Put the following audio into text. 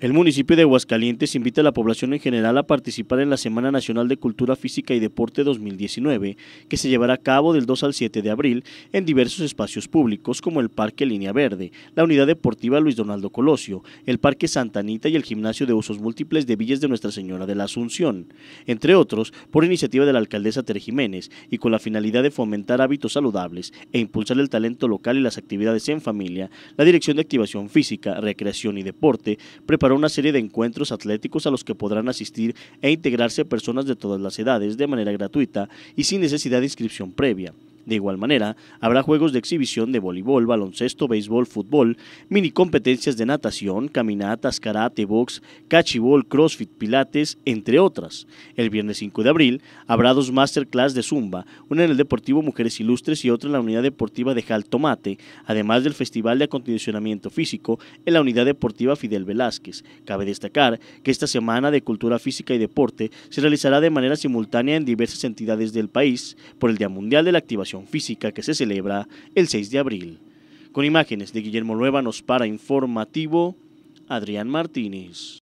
El municipio de Aguascalientes invita a la población en general a participar en la Semana Nacional de Cultura Física y Deporte 2019, que se llevará a cabo del 2 al 7 de abril en diversos espacios públicos como el Parque Línea Verde, la Unidad Deportiva Luis Donaldo Colosio, el Parque Santa Anita y el Gimnasio de Usos Múltiples de Villas de Nuestra Señora de la Asunción, entre otros por iniciativa de la alcaldesa Ter Jiménez y con la finalidad de fomentar hábitos saludables e impulsar el talento local y las actividades en familia, la Dirección de Activación Física, Recreación y Deporte una serie de encuentros atléticos a los que podrán asistir e integrarse personas de todas las edades de manera gratuita y sin necesidad de inscripción previa. De igual manera, habrá juegos de exhibición de voleibol, baloncesto, béisbol, fútbol, mini competencias de natación, caminatas, karate, box, cachibol, crossfit, pilates, entre otras. El viernes 5 de abril habrá dos masterclass de zumba, una en el Deportivo Mujeres Ilustres y otra en la Unidad Deportiva de Tomate, además del Festival de Acondicionamiento Físico en la Unidad Deportiva Fidel Velázquez. Cabe destacar que esta Semana de Cultura Física y Deporte se realizará de manera simultánea en diversas entidades del país por el Día Mundial de la Activación física que se celebra el 6 de abril. Con imágenes de Guillermo Nueva nos para informativo Adrián Martínez.